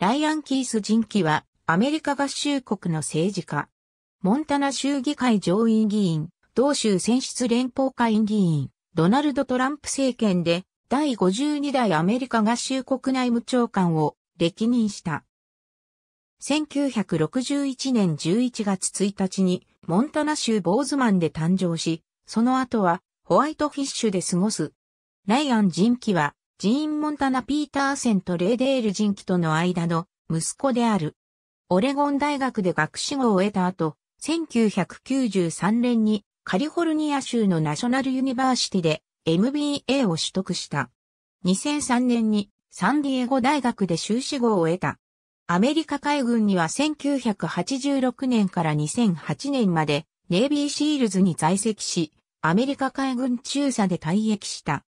ライアン・キース人キは、アメリカ合衆国の政治家。モンタナ州議会上院議員、同州選出連邦会議員、ドナルド・トランプ政権で、第52代アメリカ合衆国内務長官を歴任した。1961年11月1日に、モンタナ州ボーズマンで誕生し、その後は、ホワイトフィッシュで過ごす。ライアン・ジンキは、ジーン・モンタナ・ピーターセンとレーデール・ジンキとの間の息子である。オレゴン大学で学士号を得た後、1993年にカリフォルニア州のナショナルユニバーシティで MBA を取得した。2003年にサンディエゴ大学で修士号を得た。アメリカ海軍には1986年から2008年までネイビーシールズに在籍し、アメリカ海軍中佐で退役した。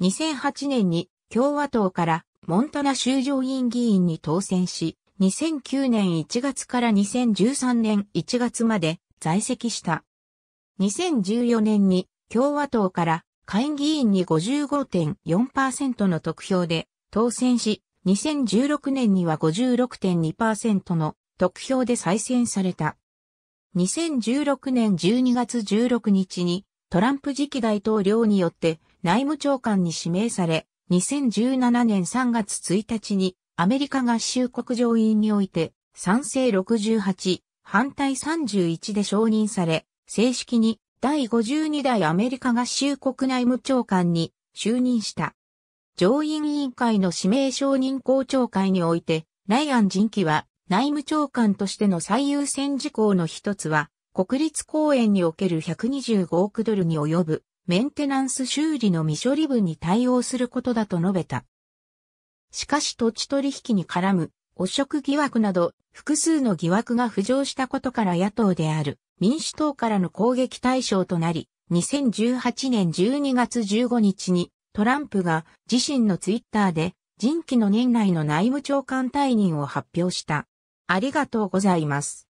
2008年に共和党からモンタナ州上院議員に当選し、2009年1月から2013年1月まで在籍した。2014年に共和党から下院議員に55.4%の得票で当選し、2016年には56.2%の得票で再選された。2016年12月16日にトランプ次期大統領によって内務長官に指名され、2017年3月1日にアメリカ合衆国上院において賛成68、反対31で承認され、正式に第52代アメリカ合衆国内務長官に就任した。上院委員会の指名承認公聴会において、ライアン人気は内務長官としての最優先事項の一つは、国立公園における125億ドルに及ぶメンテナンス修理の未処理分に対応することだと述べた。しかし土地取引に絡む汚職疑惑など複数の疑惑が浮上したことから野党である民主党からの攻撃対象となり、2018年12月15日にトランプが自身のツイッターで人気の年内の内務長官退任を発表した。ありがとうございます。